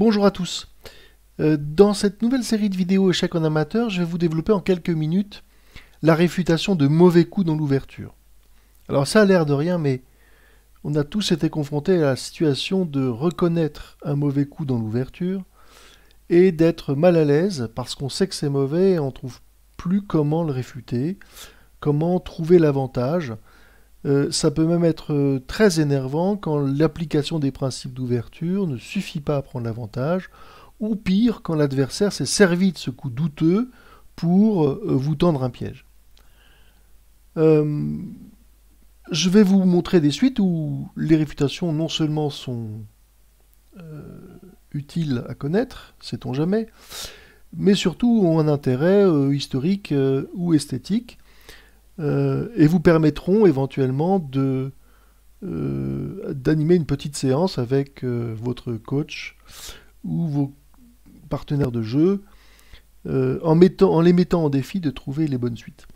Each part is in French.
Bonjour à tous. Euh, dans cette nouvelle série de vidéos échecs en amateur, je vais vous développer en quelques minutes la réfutation de mauvais coups dans l'ouverture. Alors ça a l'air de rien, mais on a tous été confrontés à la situation de reconnaître un mauvais coup dans l'ouverture et d'être mal à l'aise parce qu'on sait que c'est mauvais et on trouve plus comment le réfuter, comment trouver l'avantage. Euh, ça peut même être euh, très énervant quand l'application des principes d'ouverture ne suffit pas à prendre l'avantage, ou pire, quand l'adversaire s'est servi de ce coup douteux pour euh, vous tendre un piège. je vais vous montrer des suites où les réfutations non seulement sont utiles à connaître, sait-on jamais, mais surtout ont un intérêt historique ou esthétique, euh, et vous permettront éventuellement de euh, d'animer une petite séance avec euh, votre coach ou vos partenaires de jeu en, mettant, en les mettant en défi de trouver les bonnes suites.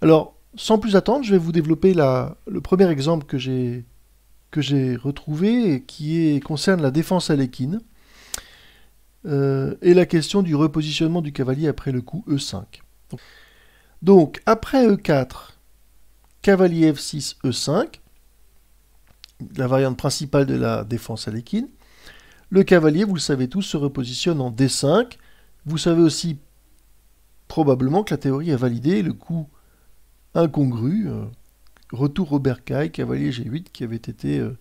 Alors, sans plus attendre, je vais vous développer le premier exemple que j'ai que j'ai retrouvé qui concerne la défense à l'équine et la question du repositionnement du cavalier après le coup E5. Donc, après E4, cavalier F6, E5, la variante principale de la défense à l'équine, le cavalier, vous le savez tous, se repositionne en D5. Vous savez aussi probablement que la théorie a validé le coup incongru, euh, retour au Caille, cavalier G8, qui avait été euh,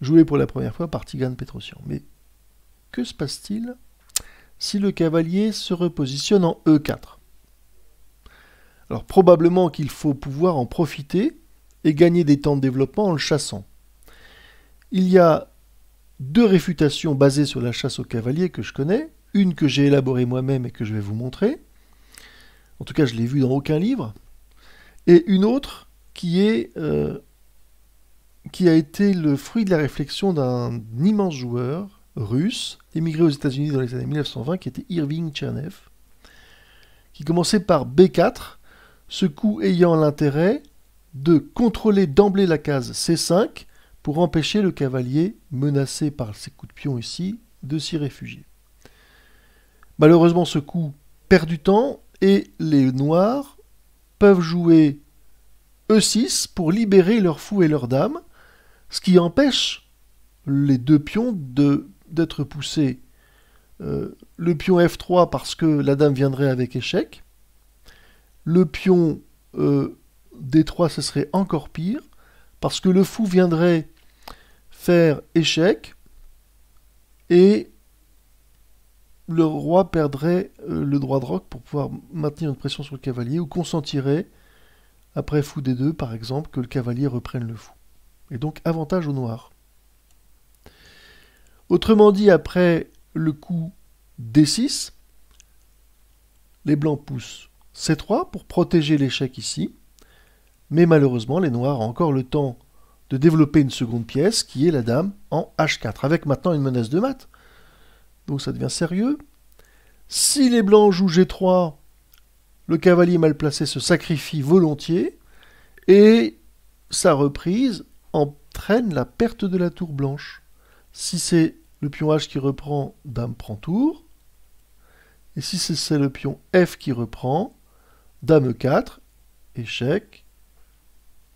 joué pour la première fois par Tigran Petrosian. Mais que se passe-t-il si le cavalier se repositionne en E4 alors probablement qu'il faut pouvoir en profiter et gagner des temps de développement en le chassant. Il y a deux réfutations basées sur la chasse au cavalier que je connais, une que j'ai élaborée moi-même et que je vais vous montrer, en tout cas je l'ai vue dans aucun livre, et une autre qui est euh, qui a été le fruit de la réflexion d'un immense joueur russe, émigré aux États-Unis dans les années 1920, qui était Irving Tchernev, qui commençait par B4 ce coup ayant l'intérêt de contrôler d'emblée la case C5 pour empêcher le cavalier, menacé par ces coups de pion ici, de s'y réfugier. Malheureusement, ce coup perd du temps et les noirs peuvent jouer E6 pour libérer leur fou et leur dame, ce qui empêche les deux pions d'être poussés. Euh, le pion F3 parce que la dame viendrait avec échec, le pion euh, D3, ce serait encore pire, parce que le fou viendrait faire échec, et le roi perdrait euh, le droit de roc pour pouvoir maintenir une pression sur le cavalier, ou consentirait, après fou D2 par exemple, que le cavalier reprenne le fou. Et donc avantage au noir. Autrement dit, après le coup D6, les blancs poussent C3 pour protéger l'échec ici. Mais malheureusement, les noirs ont encore le temps de développer une seconde pièce qui est la dame en H4, avec maintenant une menace de mat. Donc ça devient sérieux. Si les blancs jouent G3, le cavalier mal placé se sacrifie volontiers et sa reprise entraîne la perte de la tour blanche. Si c'est le pion H qui reprend, dame prend tour. Et si c'est le pion F qui reprend, Dame 4, échec,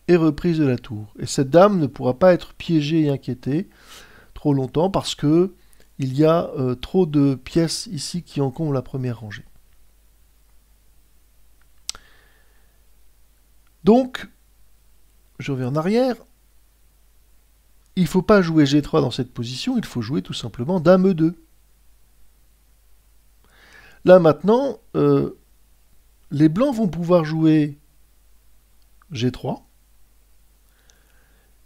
et reprise de la tour. Et cette dame ne pourra pas être piégée et inquiétée trop longtemps parce que il y a euh, trop de pièces ici qui encombrent la première rangée. Donc, je reviens en arrière. Il ne faut pas jouer G3 dans cette position, il faut jouer tout simplement Dame E2. Là maintenant, euh, les blancs vont pouvoir jouer G3.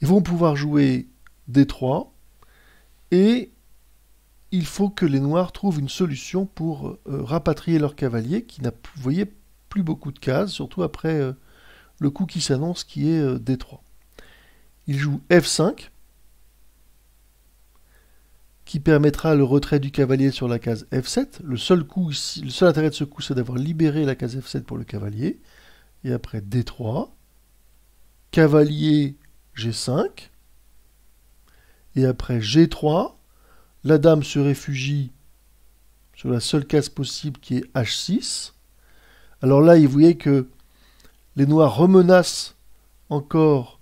Ils vont pouvoir jouer D3. Et il faut que les noirs trouvent une solution pour euh, rapatrier leur cavalier qui n'a, vous plus beaucoup de cases, surtout après euh, le coup qui s'annonce qui est D3. Il joue F5 qui permettra le retrait du cavalier sur la case F7. Le seul, coup le seul intérêt de ce coup, c'est d'avoir libéré la case F7 pour le cavalier. Et après D3, cavalier G5. Et après G3, la dame se réfugie sur la seule case possible qui est H6. Alors là, vous voyez que les noirs remenacent encore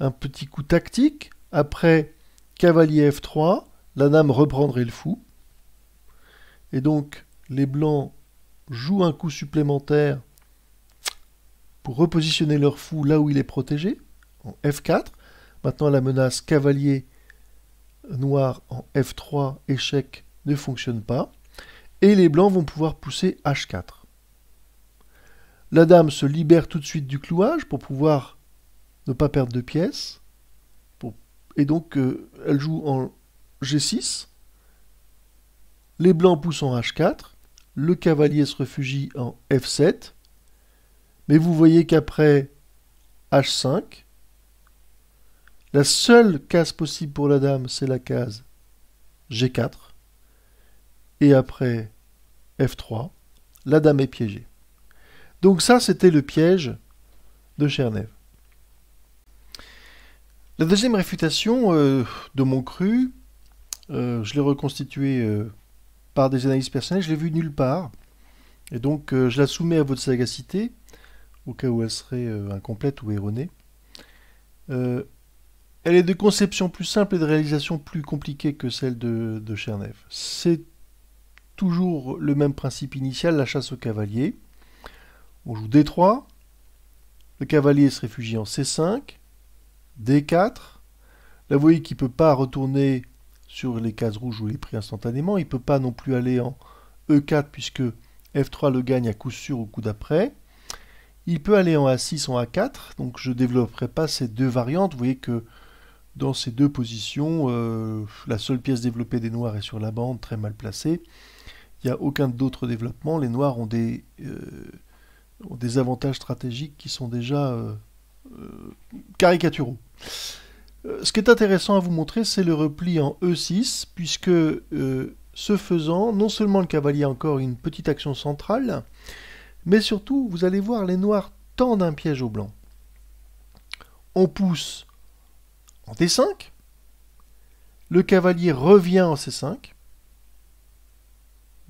un petit coup tactique. Après cavalier F3, la dame reprendrait le fou. Et donc, les blancs jouent un coup supplémentaire pour repositionner leur fou là où il est protégé, en F4. Maintenant, la menace cavalier noir en F3, échec, ne fonctionne pas. Et les blancs vont pouvoir pousser H4. La dame se libère tout de suite du clouage pour pouvoir ne pas perdre de pièces. Et donc, euh, elle joue en G6, les blancs poussent en H4, le cavalier se réfugie en F7, mais vous voyez qu'après H5, la seule case possible pour la dame, c'est la case G4, et après F3, la dame est piégée. Donc ça, c'était le piège de Chernev. La deuxième réfutation euh, de mon cru, euh, je l'ai reconstituée euh, par des analyses personnelles, je l'ai vu nulle part. Et donc euh, je la soumets à votre sagacité, au cas où elle serait incomplète ou erronée. elle est de conception plus simple et de réalisation plus compliquée que celle de, de Chernev. C'est toujours le même principe initial, la chasse au cavalier. On joue D3, le cavalier se réfugie en C5, D4, la voyez qui ne peut pas retourner sur les cases rouges où il est pris instantanément. Il ne peut pas non plus aller en E4 puisque F3 le gagne à coup sûr au coup d'après. Il peut aller en A6, ou en A4, donc je ne développerai pas ces deux variantes. Vous voyez que dans ces deux positions, euh, la seule pièce développée des noirs est sur la bande, très mal placée. Il n'y a aucun d'autre développement. Les noirs ont des, euh, avantages stratégiques qui sont déjà euh, caricaturaux. Euh, ce qui est intéressant à vous montrer, c'est le repli en E6, puisque euh, ce faisant, non seulement le cavalier a encore une petite action centrale, mais surtout, vous allez voir, les noirs tendent un piège au blanc. On pousse en D5, le cavalier revient en C5,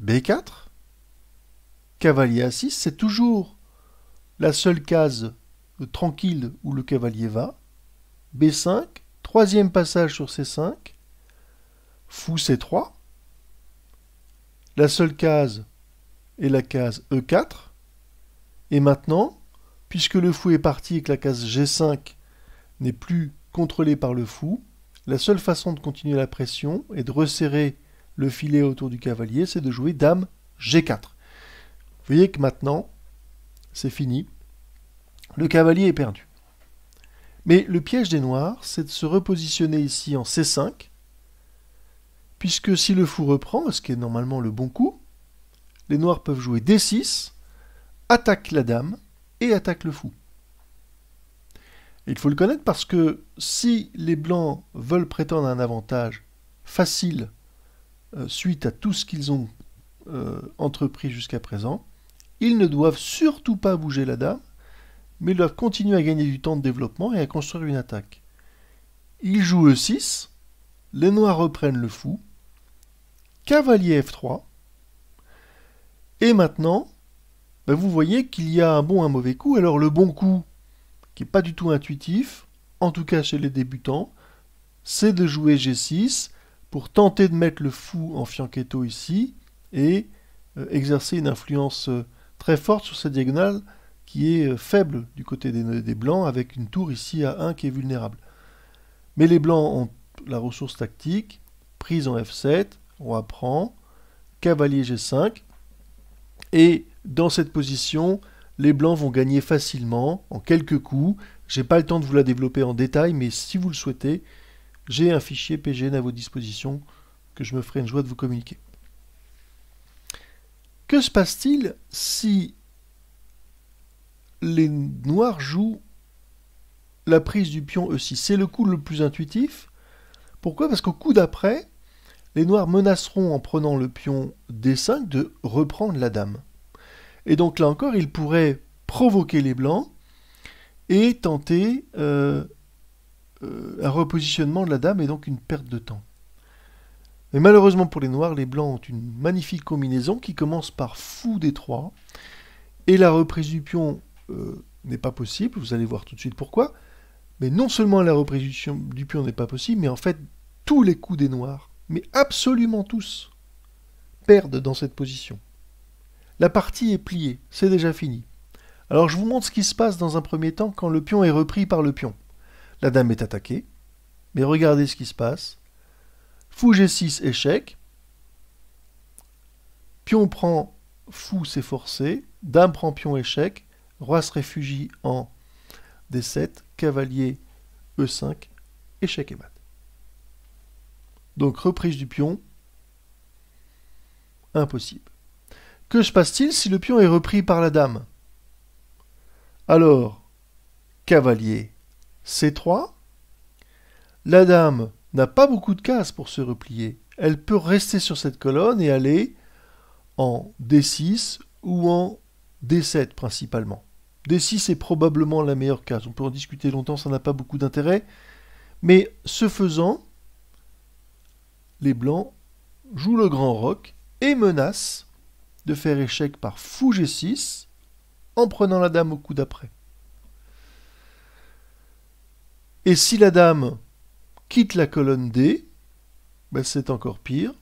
B4, cavalier A6, c'est toujours la seule case euh, tranquille où le cavalier va, B5, Troisième passage sur C5. Fou C3. La seule case est la case E4. Et maintenant, puisque le fou est parti et que la case G5 n'est plus contrôlée par le fou, la seule façon de continuer la pression et de resserrer le filet autour du cavalier, c'est de jouer dame G4. Vous voyez que maintenant, c'est fini. Le cavalier est perdu. Mais le piège des noirs, c'est de se repositionner ici en C5, puisque si le fou reprend, ce qui est normalement le bon coup, les noirs peuvent jouer D6, attaquent la dame et attaquent le fou. il faut le connaître parce que si les blancs veulent prétendre un avantage facile euh, suite à tout ce qu'ils ont euh, entrepris jusqu'à présent, ils ne doivent surtout pas bouger la dame, mais ils doivent continuer à gagner du temps de développement et à construire une attaque. Ils jouent E6, les noirs reprennent le fou, cavalier F3, et maintenant, ben vous voyez qu'il y a un bon et un mauvais coup. Alors le bon coup, qui n'est pas du tout intuitif, en tout cas chez les débutants, c'est de jouer G6 pour tenter de mettre le fou en fianchetto ici et euh, exercer une influence euh, très forte sur cette diagonale qui est euh, faible du côté des, blancs, avec une tour ici à 1 qui est vulnérable. Mais les blancs ont la ressource tactique, prise en F7, roi prend, cavalier G5, et dans cette position, les blancs vont gagner facilement, en quelques coups. J'ai pas le temps de vous la développer en détail, mais si vous le souhaitez, j'ai un fichier PGN à vos dispositions que je me ferai une joie de vous communiquer. Que se passe-t-il si les noirs jouent la prise du pion E6. C'est le coup le plus intuitif. Pourquoi Parce qu'au coup d'après, les noirs menaceront en prenant le pion D5 de reprendre la dame. Et donc là encore, ils pourraient provoquer les blancs et tenter euh, euh, un repositionnement de la dame et donc une perte de temps. Mais malheureusement pour les noirs, les blancs ont une magnifique combinaison qui commence par fou D3 et la reprise du pion euh, n'est pas possible, vous allez voir tout de suite pourquoi, mais non seulement la reprise du pion n'est pas possible, mais en fait tous les coups des noirs, mais absolument tous, perdent dans cette position. La partie est pliée, c'est déjà fini. Alors je vous montre ce qui se passe dans un premier temps quand le pion est repris par le pion. La dame est attaquée, mais regardez ce qui se passe. Fou G6 échec. Pion prend fou c'est forcé, dame prend pion échec, Roi se réfugie en D7, cavalier E5, échec et mat. Donc reprise du pion, impossible. Que se passe-t-il si le pion est repris par la dame Alors, cavalier C3, la dame n'a pas beaucoup de cases pour se replier. Elle peut rester sur cette colonne et aller en D6 ou en D7 principalement. D6 est probablement la meilleure case. On peut en discuter longtemps, ça n'a pas beaucoup d'intérêt. Mais ce faisant, les Blancs jouent le grand roc et menacent de faire échec par fou G6 en prenant la dame au coup d'après. Et si la dame quitte la colonne D, ben, c'est encore pire,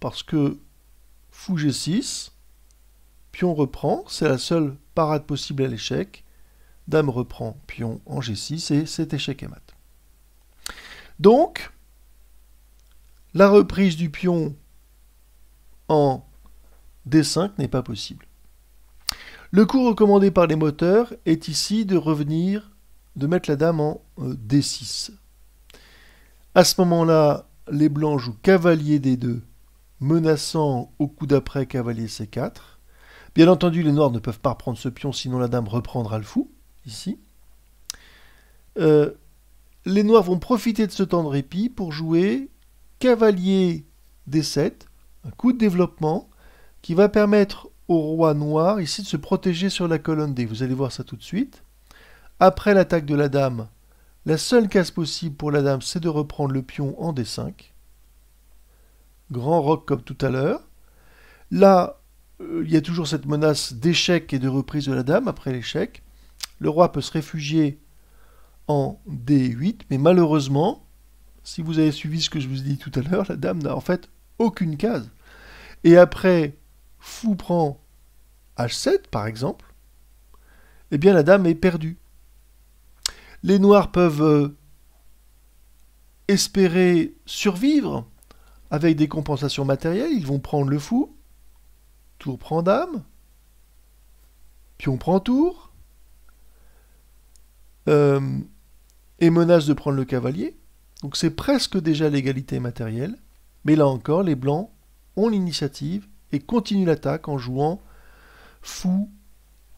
parce que fou G6, pion reprend, c'est la seule parade possible à l'échec, dame reprend pion en G6 et cet échec est mat. Donc, la reprise du pion en D5 n'est pas possible. Le coup recommandé par les moteurs est ici de revenir, de mettre la dame en euh, D6. À ce moment-là, les blancs jouent cavalier D2, menaçant au coup d'après cavalier C4. Bien entendu, les noirs ne peuvent pas reprendre ce pion, sinon la dame reprendra le fou, ici. Euh, les noirs vont profiter de ce temps de répit pour jouer cavalier d7, un coup de développement qui va permettre au roi noir ici de se protéger sur la colonne D. Vous allez voir ça tout de suite. Après l'attaque de la dame, la seule case possible pour la dame, c'est de reprendre le pion en D5. Grand roc comme tout à l'heure. Là, euh, il y a toujours cette menace d'échec et de reprise de la dame après l'échec. Le roi peut se réfugier en D8, mais malheureusement, si vous avez suivi ce que je vous ai dit tout à l'heure, la dame n'a en fait aucune case. Et après, fou prend H7 par exemple, eh bien la dame est perdue. Les noirs peuvent euh, espérer survivre avec des compensations matérielles, ils vont prendre le fou, Tour prend dame. Pion prend tour. Euh, et menace de prendre le cavalier. Donc c'est presque déjà l'égalité matérielle. Mais là encore, les blancs ont l'initiative et continuent l'attaque en jouant fou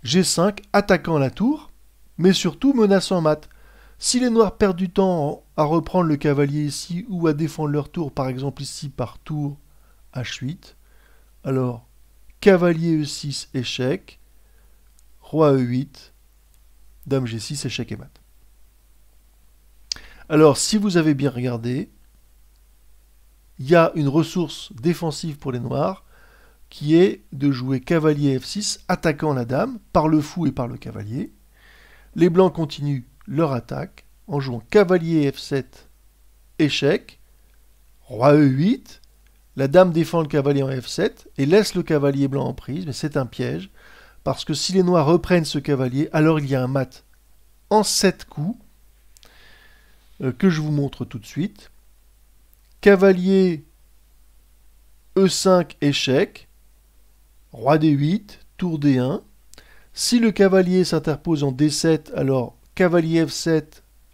G5, attaquant la tour, mais surtout menaçant mat. Si les noirs perdent du temps à reprendre le cavalier ici ou à défendre leur tour, par exemple ici par tour H8, alors cavalier E6, échec, roi E8, dame G6, échec et mat. Alors, si vous avez bien regardé, il y a une ressource défensive pour les noirs qui est de jouer cavalier F6, attaquant la dame par le fou et par le cavalier. Les blancs continuent leur attaque en jouant cavalier F7, échec, roi E8, la dame défend le cavalier en F7 et laisse le cavalier blanc en prise, mais c'est un piège, parce que si les noirs reprennent ce cavalier, alors il y a un mat en 7 coups, euh, que je vous montre tout de suite. Cavalier E5 échec, Roi D8, Tour D1. Si le cavalier s'interpose en D7, alors cavalier F7,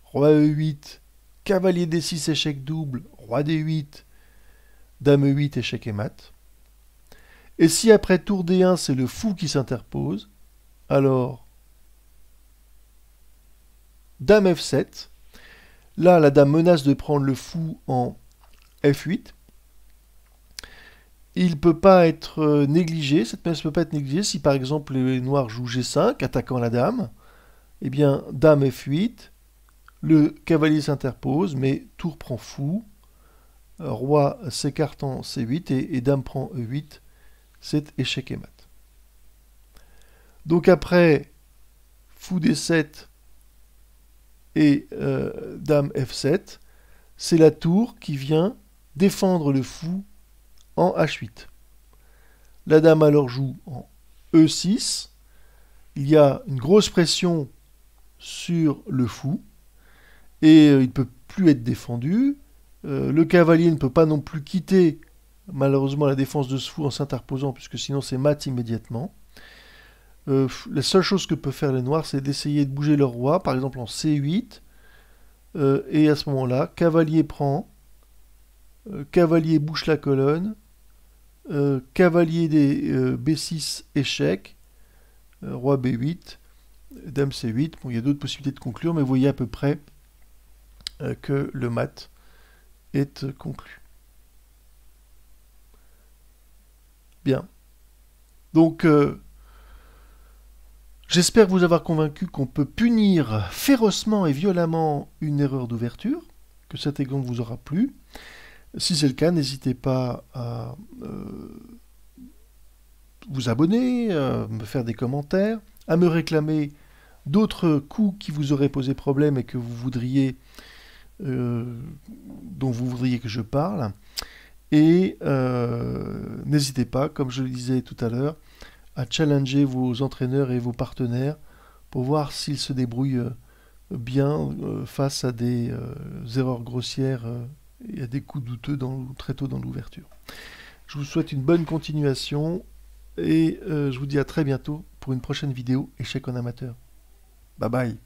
Roi E8, cavalier D6 échec double, Roi D8, dame 8, échec et mat. Et si après tour D1, c'est le fou qui s'interpose, alors dame F7. Là, la dame menace de prendre le fou en F8. Il ne peut pas être euh, négligé, cette menace ne peut pas être négligée si par exemple les noirs jouent G5, attaquant la dame. Eh bien, dame F8, le cavalier s'interpose, mais tour prend fou, Roi s'écartant, c 8 et, Dame prend e 8, c'est échec et mat. Donc après, fou D7 et euh, Dame F7, c'est la tour qui vient défendre le fou en H8. La dame alors joue en E6. Il y a une grosse pression sur le fou et euh, il ne peut plus être défendu. Euh, le cavalier ne peut pas non plus quitter malheureusement la défense de ce fou en s'interposant, puisque sinon c'est mat immédiatement. Euh, la seule chose que peuvent faire les noirs, c'est d'essayer de bouger leur roi, par exemple en C8. Euh, et à ce moment-là, cavalier prend, cavalier bouche la colonne, cavalier des B6 échec, roi B8, dame C8. il y a d'autres possibilités de conclure, mais vous voyez à peu près que le mat est conclu. Bien. Donc, euh, j'espère vous avoir convaincu qu'on peut punir férocement et violemment une erreur d'ouverture, que cet exemple vous aura plu. Si c'est le cas, n'hésitez pas à euh, vous abonner, à me faire des commentaires, à me réclamer d'autres coups qui vous auraient posé problème et que vous voudriez euh, dont vous voudriez que je parle. Et euh, n'hésitez pas, comme je le disais tout à l'heure, à challenger vos entraîneurs et vos partenaires pour voir s'ils se débrouillent euh, bien face à des erreurs grossières et à des coups douteux dans, très tôt dans l'ouverture. Je vous souhaite une bonne continuation et je vous dis à très bientôt pour une prochaine vidéo échec en amateur. Bye bye